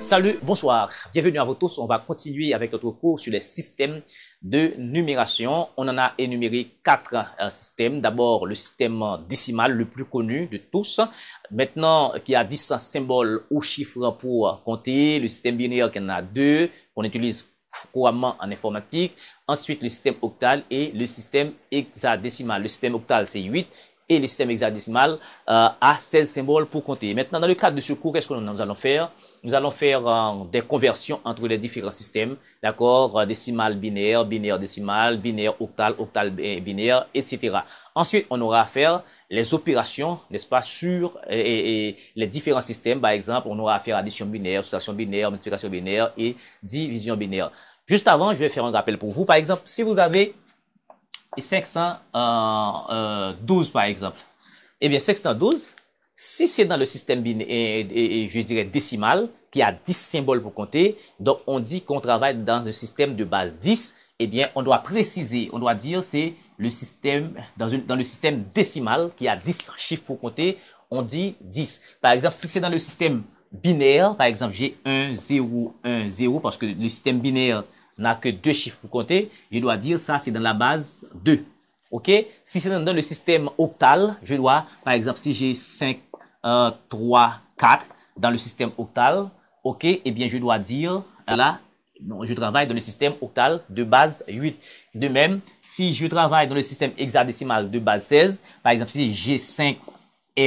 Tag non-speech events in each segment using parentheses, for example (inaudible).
Salut, bonsoir, bienvenue à vous tous. On va continuer avec notre cours sur les systèmes de numération. On en a énuméré quatre systèmes. D'abord, le système décimal le plus connu de tous. Maintenant, qui a 10 symboles ou chiffres pour compter. Le système binaire qui en a deux, qu'on utilise couramment en informatique. Ensuite, le système octal et le système hexadécimal. Le système octal, c'est 8 et le système hexadécimal euh, a 16 symboles pour compter. Maintenant, dans le cadre de ce cours, qu'est-ce que nous allons faire nous allons faire euh, des conversions entre les différents systèmes, d'accord, euh, décimal binaire, binaire décimal, binaire octal, octal binaire, etc. Ensuite, on aura à faire les opérations, n'est-ce pas, sur les différents systèmes. Par exemple, on aura à faire addition binaire, soustraction binaire, multiplication binaire et division binaire. Juste avant, je vais faire un rappel pour vous. Par exemple, si vous avez 512, euh, par exemple, eh bien, 512, si c'est dans le système et, je dirais décimal, qui a 10 symboles pour compter, donc on dit qu'on travaille dans un système de base 10, eh bien, on doit préciser, on doit dire c'est le système, dans, une, dans le système décimal, qui a 10 chiffres pour compter, on dit 10. Par exemple, si c'est dans le système binaire, par exemple, j'ai 1, 0, 1, 0, parce que le système binaire n'a que deux chiffres pour compter, je dois dire ça, c'est dans la base 2. OK? Si c'est dans le système octal, je dois, par exemple, si j'ai 5, 1, 3, 4 dans le système octal, ok, eh bien, je dois dire, euh, là, non, je travaille dans le système octal de base 8. De même, si je travaille dans le système hexadécimal de base 16, par exemple, si j'ai 5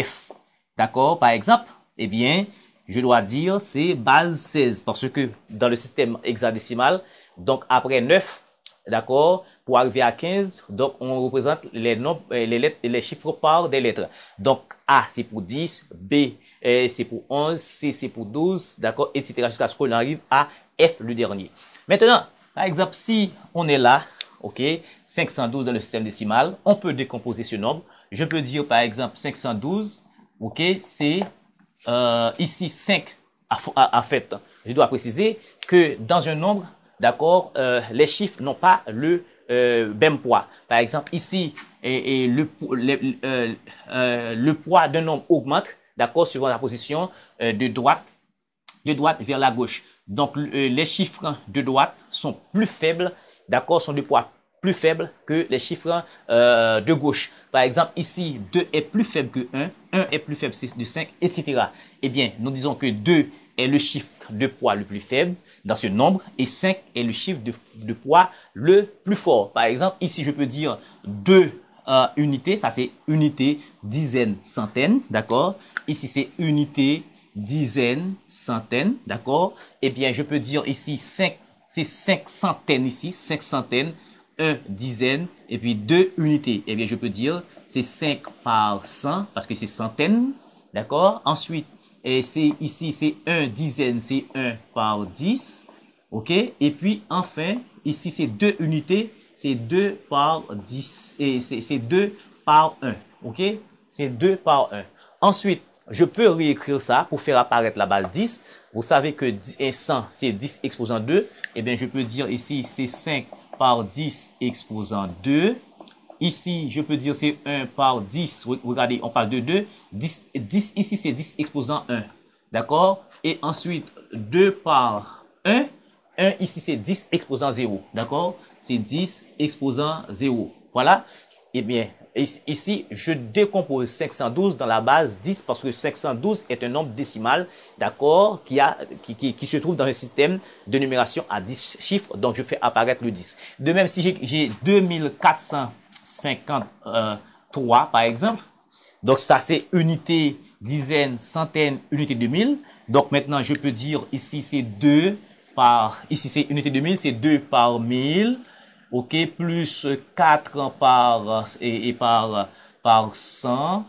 f d'accord, par exemple, eh bien, je dois dire c'est base 16 parce que dans le système hexadécimal, donc après 9, D'accord Pour arriver à 15, donc on représente les, nombres, euh, les, chiffres par des lettres. Donc A, c'est pour 10, B, euh, c'est pour 11, C, c'est pour 12, d'accord Etc. Jusqu'à ce qu'on arrive à F, le dernier. Maintenant, par exemple, si on est là, OK 512 dans le système décimal, on peut décomposer ce nombre. Je peux dire, par exemple, 512, OK C'est euh, ici 5 En à fait. Je dois préciser que dans un nombre, d'accord, euh, les chiffres n'ont pas le euh, même poids. Par exemple, ici, et, euh, le, poids d'un nombre augmente, d'accord, suivant la position de droite, de droite vers la gauche. Donc, les chiffres de droite sont plus faibles, d'accord, sont de poids plus faibles que les chiffres de gauche. Par exemple, ici, 2 est plus faible que 1, 1 est plus faible que 5, etc. Eh bien, nous disons que 2 est le chiffre de poids le plus faible dans ce nombre et 5 est le chiffre de, poids le plus fort. Par exemple, ici, je peux dire 2 euh, unités, ça c'est unité, dizaines centaines d'accord Ici, c'est unité, dizaines centaines d'accord Eh bien, je peux dire ici 5, c'est 5 centaines ici, 5 centaines, 1 dizaine et puis 2 unités. Eh bien, je peux dire c'est 5 par 100 parce que c'est centaines d'accord Ensuite, et c'est ici, c'est 1 dizaine, c'est 1 par 10. OK Et puis, enfin, ici, c'est 2 unités, c'est 2 par 10. Et c'est 2 par 1. OK C'est 2 par 1. Ensuite, je peux réécrire ça pour faire apparaître la base 10. Vous savez que 100, c'est 10 exposant 2. Eh bien, je peux dire ici, c'est 5 par 10 exposant 2. Ici, je peux dire c'est 1 par 10. Regardez, on parle de 2. 10, ici, c'est 10 exposant 1. D'accord Et ensuite, 2 par 1. 1 ici, c'est 10 exposant 0. D'accord C'est 10 exposant 0. Voilà. Eh bien, ici, je décompose 512 dans la base 10 parce que 512 est un nombre décimal, d'accord, qui, qui, qui, se trouve dans un système de numération à 10 chiffres. Donc, je fais apparaître le 10. De même, si j'ai 2400 53, par exemple. Donc, ça, c'est unité, dizaine, centaine, unité de 1000. Donc, maintenant, je peux dire ici, c'est 2 par... Ici, c'est unité de 1000, c'est 2 par 1000. OK, plus 4 par... Et, par, par 100.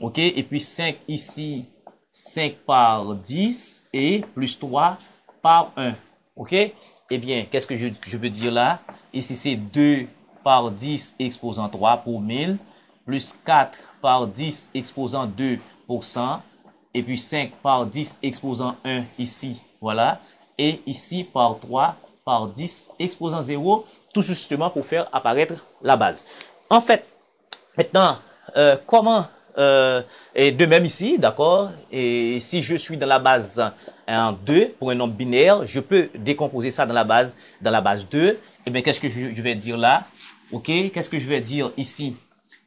OK, et puis 5 ici, 5 par 10 et plus 3 par 1. OK? Eh bien, qu'est-ce que je peux dire là? Ici, c'est 2 par 10 exposant 3 pour 1000, plus 4 par 10 exposant 2 pour 100, et puis 5 par 10 exposant 1 ici, voilà, et ici par 3 par 10 exposant 0, tout justement pour faire apparaître la base. En fait, maintenant, euh, comment, euh, et de même ici, d'accord, et si je suis dans la base en 2 pour un nombre binaire, je peux décomposer ça dans la base, dans la base 2, et eh bien qu'est-ce que je vais dire là OK, qu'est-ce que je vais dire ici?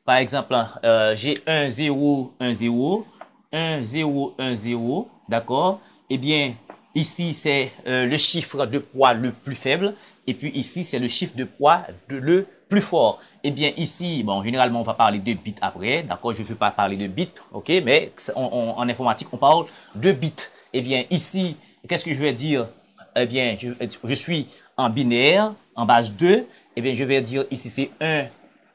Par exemple, euh, j'ai 1, 0, 1, 0, 1, 0, 1, 0, d'accord? Eh bien, ici, c'est euh, le chiffre de poids le plus faible. Et puis ici, c'est le chiffre de poids de le plus fort. Eh bien, ici, bon, généralement, on va parler de bits après, d'accord? Je ne veux pas parler de bits, OK? Mais en informatique, on parle de bits. Eh bien, ici, qu'est-ce que je vais dire? Eh bien, je suis en binaire, en base 2, eh bien, je vais dire ici, c'est 1.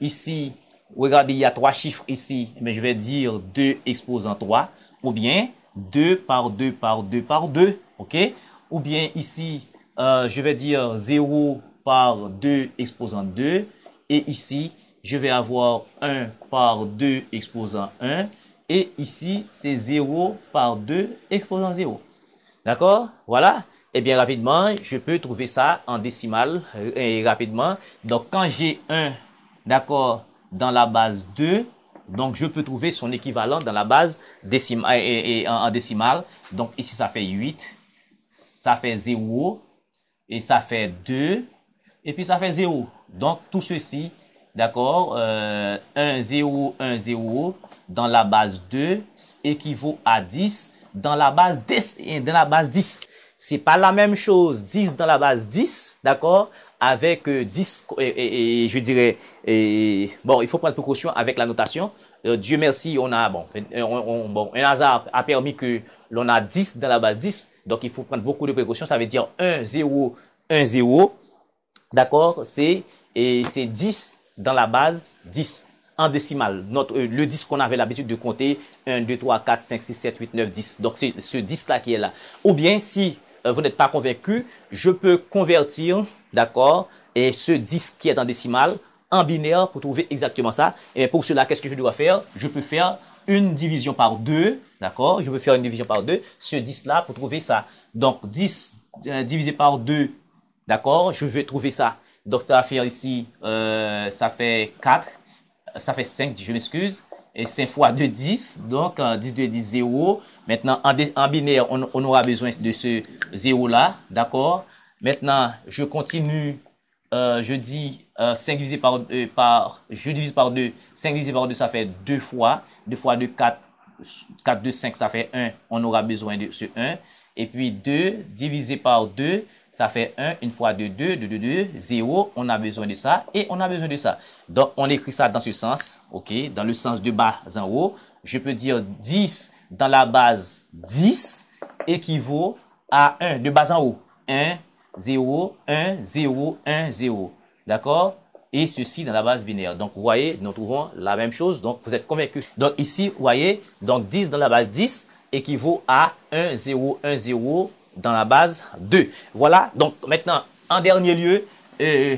Ici, regardez, il y a trois chiffres ici. mais eh je vais dire 2 exposant 3. Ou bien, 2 par 2 par 2 par 2. OK? Ou bien ici, euh, je vais dire 0 par 2 exposant 2. Et ici, je vais avoir 1 par 2 exposant 1. Et ici, c'est 0 par 2 exposant 0. D'accord Voilà eh bien rapidement, je peux trouver ça en décimale euh, rapidement. Donc quand j'ai 1, d'accord, dans la base 2, donc je peux trouver son équivalent dans la base en, décimale. Donc ici ça fait 8, ça fait 0, et ça fait 2, et puis ça fait 0. Donc tout ceci, d'accord, euh, 1, 0, 1, 0, dans la base 2 équivaut à 10 dans la base 10. Dans la base 10 c'est pas la même chose 10 dans la base 10, d'accord Avec 10, euh, et, je dirais, bon, il faut prendre précaution avec la notation. Euh, Dieu merci, on a, bon, un hasard a permis que l'on a 10 dans la base 10, donc il faut prendre beaucoup de précautions, ça veut dire 1, 0, 1, 0, d'accord C'est c'est 10 dans la base 10 en décimal. Euh, le 10 qu'on avait l'habitude de compter, 1, 2, 3, 4, 5, 6, 7, 8, 9, 10. Donc, c'est ce 10-là qui est là. Ou bien, si euh, vous n'êtes pas convaincu, je peux convertir, d'accord, et ce 10 qui est en décimal en binaire pour trouver exactement ça. Et pour cela, qu'est-ce que je dois faire Je peux faire une division par 2, d'accord Je peux faire une division par 2, ce 10-là pour trouver ça. Donc, 10 euh, divisé par 2, d'accord Je vais trouver ça. Donc, ça va faire ici, euh, ça fait 4, ça fait 5, je m'excuse et 5 fois 2, 10. Donc, 10, 2, 10, 0. Maintenant, en, en binaire, on, aura besoin de ce 0-là. D'accord Maintenant, je continue. Euh, je dis 5 euh, divisé par 2, euh, par, je divise par 2. 5 divisé par 2, ça fait 2 fois. 2 fois 2, 4. 4, 2, 5, ça fait 1. On aura besoin de ce 1. Et puis 2 divisé par 2, ça fait 1, une fois 2, 2, 2, 2, 2, 0. On a besoin de ça et on a besoin de ça. Donc, on écrit ça dans ce sens, OK? Dans le sens de bas en haut. Je peux dire 10 dans la base 10 équivaut à 1 de bas en haut. 1, 0, 1, 0, 1, 0. D'accord Et ceci dans la base binaire. Donc, vous voyez, nous trouvons la même chose. Donc, vous êtes convaincus. Donc, ici, vous voyez, donc 10 dans la base 10 équivaut à 1, 0, 1, 0, dans la base 2. Voilà, donc maintenant, en dernier lieu, euh,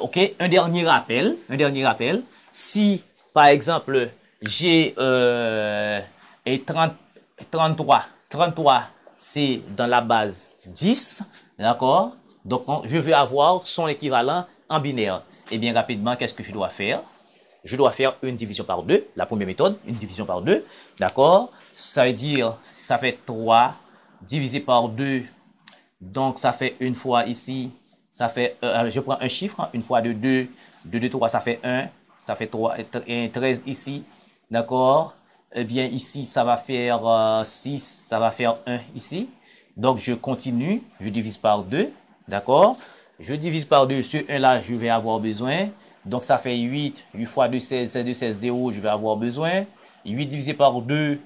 ok, un dernier rappel, un dernier rappel. Si, par exemple, j'ai euh, 33, 33, c'est dans la base 10, d'accord Donc, je veux avoir son équivalent en binaire. Et eh bien, rapidement, qu'est-ce que je dois faire je dois faire une division par 2, la première méthode, une division par 2, d'accord Ça veut dire, ça fait 3 divisé par 2. Donc, ça fait une fois ici. Ça fait, euh, je prends un chiffre, hein, une fois de 2. 2, 2, 3, ça fait 1. Ça fait 3, 13 ici. D'accord Eh bien, ici, ça va faire 6. Euh, ça va faire 1 ici. Donc, je continue. Je divise par 2. D'accord Je divise par 2. Ce 1 là, je vais avoir besoin. Donc, ça fait 8. 8 fois 2, 16. 2, 16, 0. Je vais avoir besoin. 8 divisé par 2,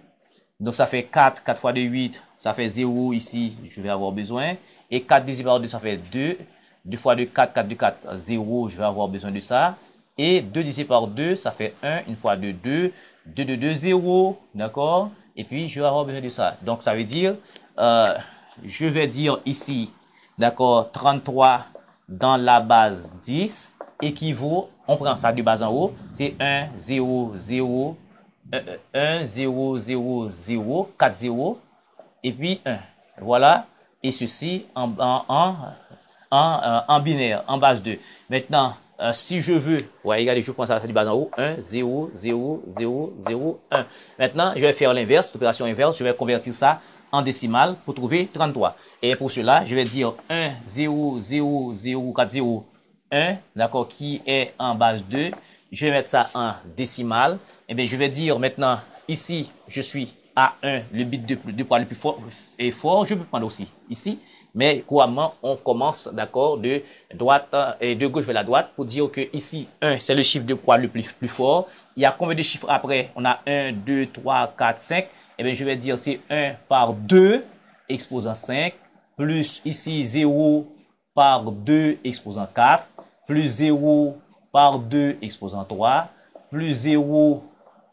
donc ça fait 4, 4 fois 2, 8, ça fait 0 ici, je vais avoir besoin. Et 4 divisé par 2, ça fait 2. 2 fois 2, 4, 4, 2, 4, 0, je vais avoir besoin de ça. Et 2 divisé par 2, ça fait 1, une fois 2, 2, 2, 2, 2, 0, d'accord Et puis, je vais avoir besoin de ça. Donc, ça veut dire, euh, je vais dire ici, d'accord, 33 dans la base 10 équivaut, on prend ça de base en haut, c'est 1, 0, 0, 1, 0, 0, 0, 4, 0, et puis 1. Voilà, et ceci en, en, en, euh, binaire, en base 2. Maintenant, euh, si je veux, ouais, regardez, je prends ça, ça du bas en haut, 1, 0, 0, 0, 0, 1. Maintenant, je vais faire l'inverse, l'opération inverse, je vais convertir ça en décimale pour trouver 33. Et pour cela, je vais dire 1, 0, 0, 0, 4, 0, 1, d'accord, qui est en base 2. Je vais mettre ça en décimale. Eh bien, je vais dire maintenant, ici, je suis à 1 le bit de, poids le plus fort est fort. Je peux prendre aussi ici. Mais couramment, on commence, d'accord, de droite euh, et de gauche vers la droite pour dire que ici, 1, c'est le chiffre de poids le plus, plus fort. Il y a combien de chiffres après On a 1, 2, 3, 4, 5. Eh bien, je vais dire c'est 1 par 2 exposant 5 plus ici 0 par 2 exposant 4 plus 0 par 2 exposant 3 plus 0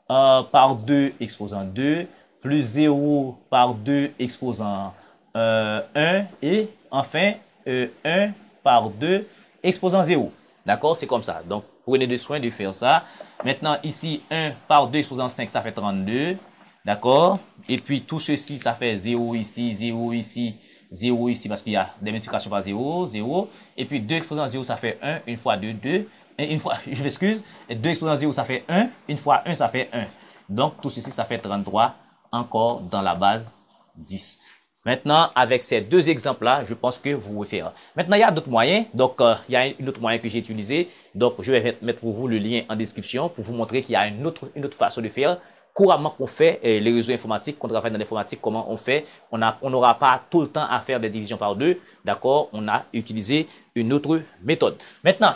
1 par 2 exposant 2, plus 0 par 2 exposant 1, euh, et enfin 1 euh, par 2 exposant 0. D'accord C'est comme ça. Donc, prenez de soin de faire ça. Maintenant, ici, 1 par 2 exposant 5, ça fait 32. D'accord Et puis, tout ceci, ça fait 0 ici, 0 ici, 0 ici, parce qu'il y a des multiplications par 0, 0. Et puis, 2 exposant 0, ça fait 1. Une fois 2, 2 une fois, (laughs) je m'excuse, 2 exposant ça fait 1. Une fois 1, ça fait 1. Donc, tout ceci, ça fait 33 encore dans la base 10. Maintenant, avec ces deux exemples-là, je pense que vous pouvez faire. Maintenant, il y a d'autres moyens. Donc, euh, il y a une autre moyen que j'ai utilisé. Donc, je vais mettre pour vous le lien en description pour vous montrer qu'il y a une autre, une autre façon de faire couramment qu'on fait les réseaux informatiques, qu'on travaille dans l'informatique, comment on fait. On n'aura on pas tout le temps à faire des divisions par deux. D'accord On a utilisé une autre méthode. Maintenant,